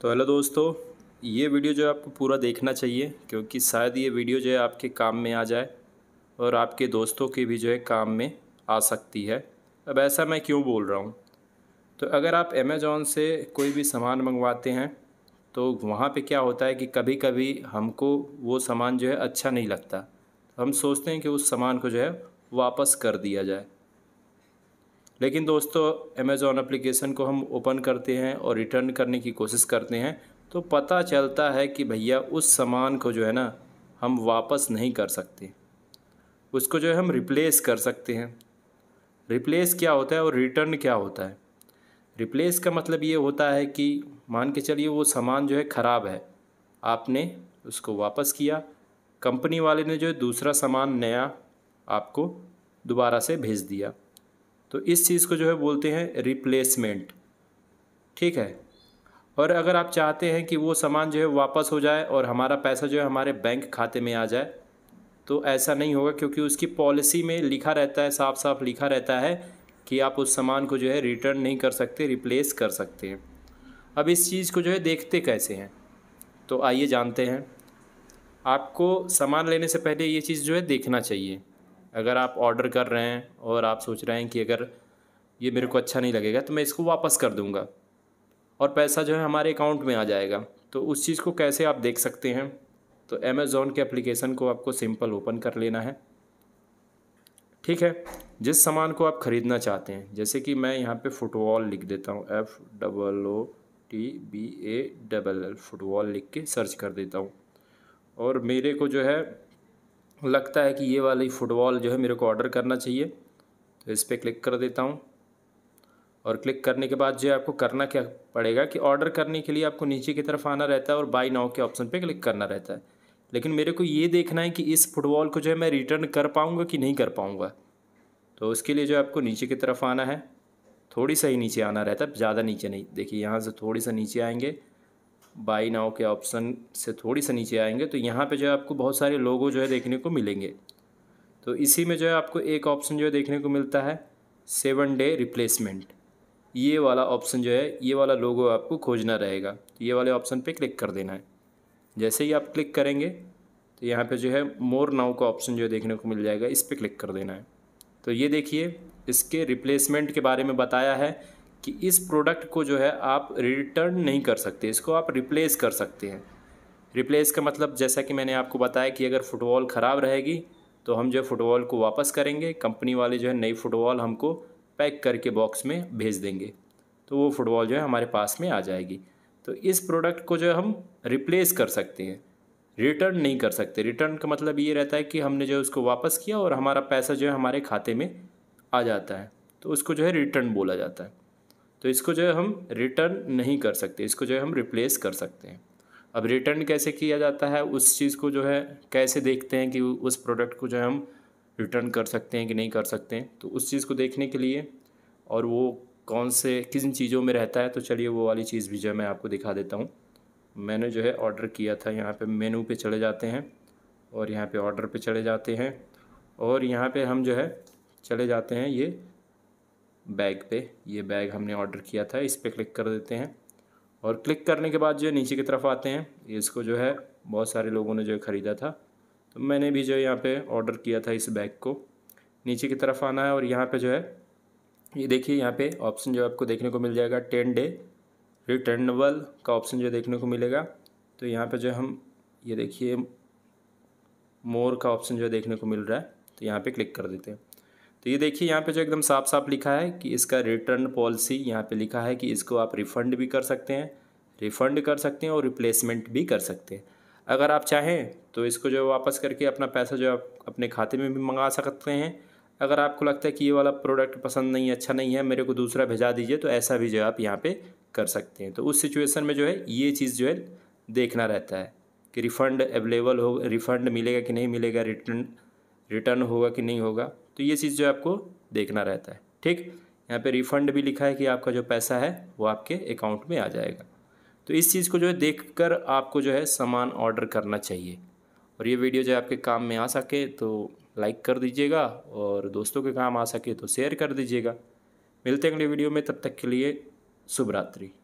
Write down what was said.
तो हेलो दोस्तों ये वीडियो जो है आपको पूरा देखना चाहिए क्योंकि शायद ये वीडियो जो है आपके काम में आ जाए और आपके दोस्तों के भी जो है काम में आ सकती है अब ऐसा मैं क्यों बोल रहा हूँ तो अगर आप अमेज़ोन से कोई भी सामान मंगवाते हैं तो वहाँ पे क्या होता है कि कभी कभी हमको वो सामान जो है अच्छा नहीं लगता हम सोचते हैं कि उस सामान को जो है वापस कर दिया जाए लेकिन दोस्तों अमेज़ोन एप्लीकेशन को हम ओपन करते हैं और रिटर्न करने की कोशिश करते हैं तो पता चलता है कि भैया उस सामान को जो है ना हम वापस नहीं कर सकते उसको जो है हम रिप्लेस कर सकते हैं रिप्लेस क्या होता है और रिटर्न क्या होता है रिप्लेस का मतलब ये होता है कि मान के चलिए वो सामान जो है ख़राब है आपने उसको वापस किया कंपनी वाले ने जो है दूसरा सामान नया आपको दोबारा से भेज दिया तो इस चीज़ को जो है बोलते हैं रिप्लेसमेंट ठीक है और अगर आप चाहते हैं कि वो सामान जो है वापस हो जाए और हमारा पैसा जो है हमारे बैंक खाते में आ जाए तो ऐसा नहीं होगा क्योंकि उसकी पॉलिसी में लिखा रहता है साफ साफ लिखा रहता है कि आप उस सामान को जो है रिटर्न नहीं कर सकते रिप्लेस कर सकते हैं अब इस चीज़ को जो है देखते कैसे हैं तो आइए जानते हैं आपको सामान लेने से पहले ये चीज़ जो है देखना चाहिए अगर आप ऑर्डर कर रहे हैं और आप सोच रहे हैं कि अगर ये मेरे को अच्छा नहीं लगेगा तो मैं इसको वापस कर दूँगा और पैसा जो है हमारे अकाउंट में आ जाएगा तो उस चीज़ को कैसे आप देख सकते हैं तो अमेज़ोन के एप्लीकेशन को आपको सिंपल ओपन कर लेना है ठीक है जिस सामान को आप ख़रीदना चाहते हैं जैसे कि मैं यहाँ पे फुटबॉल लिख देता हूँ F double O T B A double L football लिख के सर्च कर देता हूँ और मेरे को जो है लगता है कि ये वाली फुटबॉल जो है मेरे को ऑर्डर करना चाहिए तो इस पर क्लिक कर देता हूँ और क्लिक करने के बाद जो है आपको करना क्या पड़ेगा कि ऑर्डर करने के लिए आपको नीचे की तरफ आना रहता है और बाई नाउ के ऑप्शन पे क्लिक करना रहता है लेकिन मेरे को ये देखना है कि इस फुटबॉल को जो है मैं रिटर्न कर पाऊँगा कि नहीं कर पाऊँगा तो उसके लिए जो आपको नीचे की तरफ आना है थोड़ी सा ही नीचे आना रहता है ज़्यादा नीचे नहीं देखिए यहाँ से थोड़ी सा नीचे आएंगे बाई नाव के ऑप्शन से थोड़ी सा नीचे आएंगे तो यहाँ पे जो है आपको बहुत सारे लोगो जो है देखने को मिलेंगे तो इसी में जो है आपको एक ऑप्शन जो है देखने को मिलता है सेवन डे रिप्लेसमेंट ये वाला ऑप्शन जो है ये वाला लोगो आपको खोजना रहेगा ये वाले ऑप्शन पर क्लिक कर देना है जैसे ही आप क्लिक करेंगे तो यहाँ पर जो है मोर नाव का ऑप्शन जो है देखने को मिल जाएगा इस पर क्लिक कर देना है तो ये देखिए इसके रिप्लेसमेंट के बारे में बताया है कि इस प्रोडक्ट को जो है आप रिटर्न नहीं कर सकते इसको आप रिप्लेस कर सकते हैं रिप्लेस का मतलब जैसा कि मैंने आपको बताया कि अगर फुटबॉल ख़राब रहेगी तो हम जो है फुटबॉल को वापस करेंगे कंपनी वाले जो है नई फुटबॉल हमको पैक करके बॉक्स में भेज देंगे तो वो फुटबॉल जो है हमारे पास में आ जाएगी तो इस प्रोडक्ट को जो है हम रिप्लेस कर सकते हैं रिटर्न नहीं कर सकते रिटर्न का मतलब ये रहता है कि हमने जो है उसको वापस किया और हमारा पैसा जो है हमारे खाते में आ जाता है तो उसको जो है रिटर्न बोला जाता है तो इसको जो है हम रिटर्न नहीं कर सकते इसको जो है हम रिप्लेस कर सकते हैं अब रिटर्न कैसे किया जाता है उस चीज़ को जो है कैसे देखते हैं कि उस प्रोडक्ट को जो है हम रिटर्न कर सकते हैं कि नहीं कर सकते हैं तो उस चीज़ को देखने के लिए और वो कौन से किन चीज़ों में रहता है तो चलिए वो वाली चीज़ भी जो है मैं आपको दिखा देता हूँ मैंने जो है ऑर्डर किया था यहाँ पे मेनू पे चले जाते हैं और यहाँ पे ऑर्डर पे चले जाते हैं और यहाँ पे हम जो है चले जाते हैं ये बैग पे ये बैग हमने ऑर्डर किया था इस पर क्लिक कर देते हैं और क्लिक करने के बाद जो है नीचे की तरफ आते हैं इसको जो है बहुत सारे लोगों ने जो है ख़रीदा था तो मैंने भी जो है यहाँ पे ऑर्डर किया था इस बैग को नीचे की तरफ आना है और यहाँ पे जो है ये देखिए यहाँ पे ऑप्शन जो आपको देखने को मिल जाएगा टेन डे रिटर्नबल का ऑप्शन जो देखने को मिलेगा तो यहाँ पे जो हम ये देखिए मोर का ऑप्शन जो देखने को मिल रहा है तो यहाँ पे क्लिक कर देते हैं तो ये देखिए यहाँ पे जो एकदम साफ साफ लिखा है कि इसका रिटर्न पॉलिसी यहाँ पे लिखा है कि इसको आप रिफ़ंड भी कर सकते हैं रिफ़ंड कर सकते हैं और रिप्लेसमेंट भी कर सकते हैं अगर आप चाहें तो इसको जो वापस करके अपना पैसा जो आप अपने खाते में भी मंगा सकते हैं अगर आपको लगता है कि ये वाला प्रोडक्ट पसंद नहीं अच्छा नहीं है मेरे को दूसरा भेजा दीजिए तो ऐसा भी जो आप यहाँ पर कर सकते हैं तो उस सिचुएसन में जो है ये चीज़ जो है देखना रहता है कि रिफ़ंड अवेलेबल हो रिफ़ंड मिलेगा कि नहीं मिलेगा रिटर्न रिटर्न होगा कि नहीं होगा तो ये चीज़ जो आपको देखना रहता है ठीक यहाँ पे रिफ़ंड भी लिखा है कि आपका जो पैसा है वो आपके अकाउंट में आ जाएगा तो इस चीज़ को जो है देख कर आपको जो है सामान ऑर्डर करना चाहिए और ये वीडियो जो है आपके काम में आ सके तो लाइक कर दीजिएगा और दोस्तों के काम आ सके तो शेयर कर दीजिएगा मिलते हैं अगले वीडियो में तब तक के लिए शुभ रात्रि